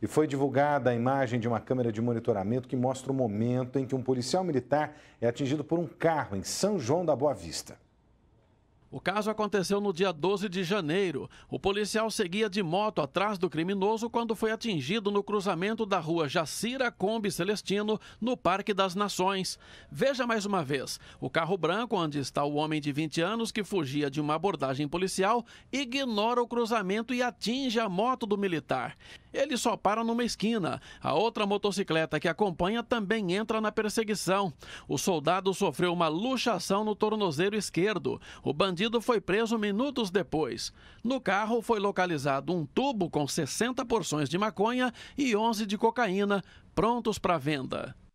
e foi divulgada a imagem de uma câmera de monitoramento que mostra o momento em que um policial militar é atingido por um carro em São João da Boa Vista. O caso aconteceu no dia 12 de janeiro. O policial seguia de moto atrás do criminoso quando foi atingido no cruzamento da rua Jacira Combe Celestino, no Parque das Nações. Veja mais uma vez: o carro branco, onde está o homem de 20 anos que fugia de uma abordagem policial, ignora o cruzamento e atinge a moto do militar. Ele só para numa esquina. A outra motocicleta que acompanha também entra na perseguição. O soldado sofreu uma luxação no tornozeiro esquerdo. O bandido foi preso minutos depois. No carro foi localizado um tubo com 60 porções de maconha e 11 de cocaína, prontos para venda.